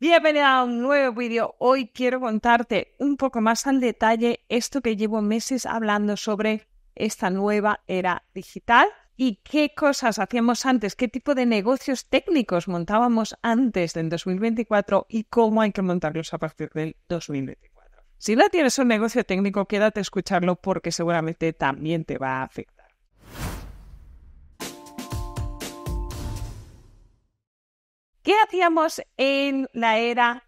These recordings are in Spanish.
Bienvenido a un nuevo vídeo. Hoy quiero contarte un poco más al detalle esto que llevo meses hablando sobre esta nueva era digital y qué cosas hacíamos antes, qué tipo de negocios técnicos montábamos antes del 2024 y cómo hay que montarlos a partir del 2024. Si no tienes un negocio técnico, quédate a escucharlo porque seguramente también te va a afectar. ¿Qué hacíamos en la era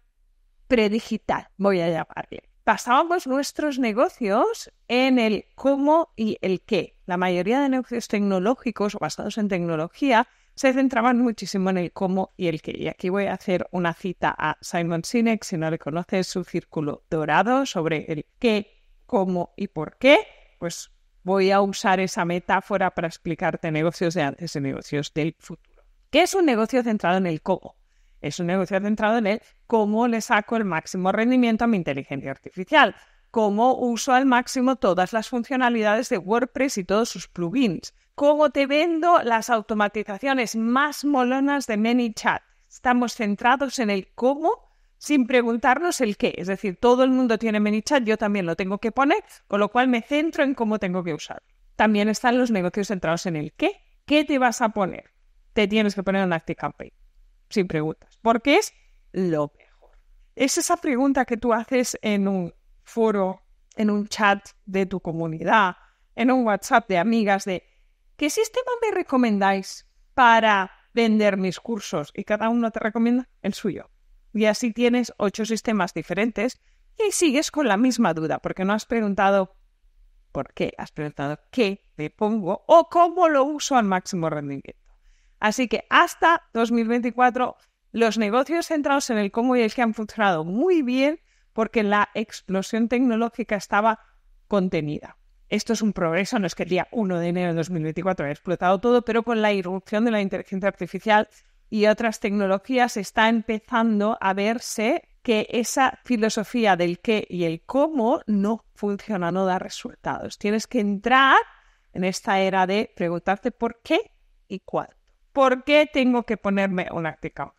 predigital, voy a llamarle? Basábamos nuestros negocios en el cómo y el qué. La mayoría de negocios tecnológicos o basados en tecnología se centraban muchísimo en el cómo y el qué. Y aquí voy a hacer una cita a Simon Sinek, si no le conoces, su círculo dorado sobre el qué, cómo y por qué. Pues voy a usar esa metáfora para explicarte negocios de antes y negocios del futuro. ¿Qué es un negocio centrado en el cómo? Es un negocio centrado en el cómo le saco el máximo rendimiento a mi inteligencia artificial, cómo uso al máximo todas las funcionalidades de WordPress y todos sus plugins, cómo te vendo las automatizaciones más molonas de ManyChat. Estamos centrados en el cómo sin preguntarnos el qué. Es decir, todo el mundo tiene ManyChat, yo también lo tengo que poner, con lo cual me centro en cómo tengo que usar. También están los negocios centrados en el qué. ¿Qué te vas a poner? te tienes que poner en Active Campaign, sin preguntas, porque es lo mejor. Es esa pregunta que tú haces en un foro, en un chat de tu comunidad, en un WhatsApp de amigas de ¿qué sistema me recomendáis para vender mis cursos? Y cada uno te recomienda el suyo. Y así tienes ocho sistemas diferentes y sigues con la misma duda, porque no has preguntado por qué, has preguntado qué le pongo o cómo lo uso al máximo rendimiento. Así que hasta 2024, los negocios centrados en el cómo y el que han funcionado muy bien porque la explosión tecnológica estaba contenida. Esto es un progreso, no es que el día 1 de enero de 2024 haya explotado todo, pero con la irrupción de la inteligencia artificial y otras tecnologías está empezando a verse que esa filosofía del qué y el cómo no funciona, no da resultados. Tienes que entrar en esta era de preguntarte por qué y cuál. ¿por qué tengo que ponerme un Active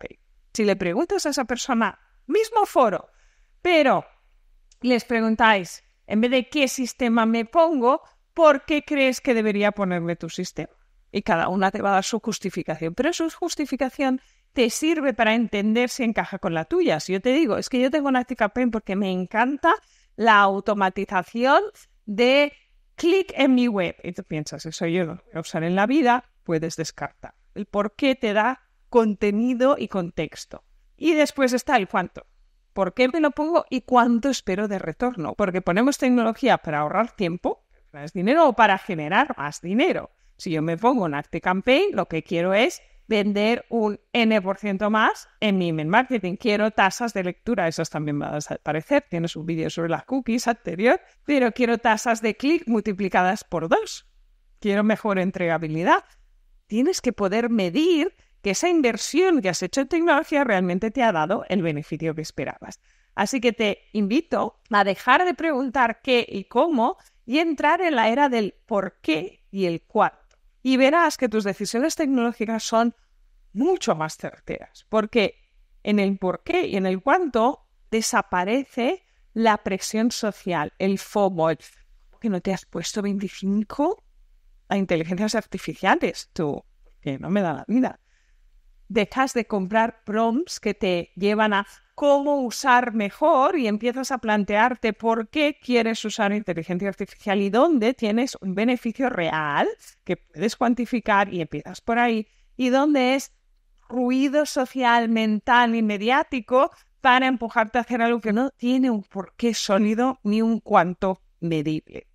Si le preguntas a esa persona, mismo foro, pero les preguntáis, en vez de qué sistema me pongo, ¿por qué crees que debería ponerme tu sistema? Y cada una te va a dar su justificación, pero su justificación te sirve para entender si encaja con la tuya. Si yo te digo, es que yo tengo un Active porque me encanta la automatización de clic en mi web. Y tú piensas, eso yo lo voy a usar en la vida, puedes descartar. El por qué te da contenido y contexto. Y después está el cuánto. ¿Por qué me lo pongo y cuánto espero de retorno? Porque ponemos tecnología para ahorrar tiempo, dinero o para generar más dinero. Si yo me pongo en Active Campaign, lo que quiero es vender un N% más en mi email marketing. Quiero tasas de lectura, esas también van a aparecer. Tienes un vídeo sobre las cookies anterior, pero quiero tasas de clic multiplicadas por dos. Quiero mejor entregabilidad tienes que poder medir que esa inversión que has hecho en tecnología realmente te ha dado el beneficio que esperabas. Así que te invito a dejar de preguntar qué y cómo y entrar en la era del por qué y el cuánto. Y verás que tus decisiones tecnológicas son mucho más certeras, porque en el por qué y en el cuánto desaparece la presión social, el FOMO, que no te has puesto 25 a inteligencias artificiales. Tú, que no me da la vida. Dejas de comprar prompts que te llevan a cómo usar mejor y empiezas a plantearte por qué quieres usar inteligencia artificial y dónde tienes un beneficio real que puedes cuantificar y empiezas por ahí y dónde es ruido social, mental y mediático para empujarte a hacer algo que no tiene un porqué sólido ni un cuanto medible.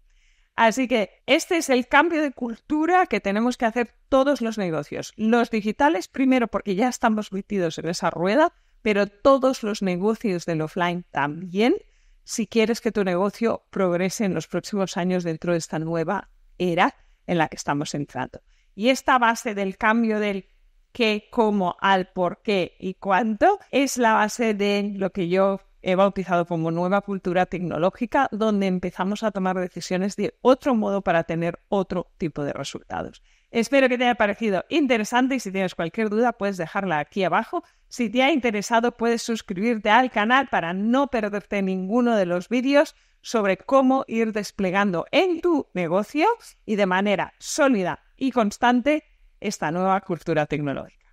Así que este es el cambio de cultura que tenemos que hacer todos los negocios. Los digitales primero porque ya estamos metidos en esa rueda, pero todos los negocios del offline también, si quieres que tu negocio progrese en los próximos años dentro de esta nueva era en la que estamos entrando. Y esta base del cambio del qué, cómo, al por qué y cuánto es la base de lo que yo he bautizado como nueva cultura tecnológica, donde empezamos a tomar decisiones de otro modo para tener otro tipo de resultados. Espero que te haya parecido interesante y si tienes cualquier duda puedes dejarla aquí abajo. Si te ha interesado puedes suscribirte al canal para no perderte ninguno de los vídeos sobre cómo ir desplegando en tu negocio y de manera sólida y constante esta nueva cultura tecnológica.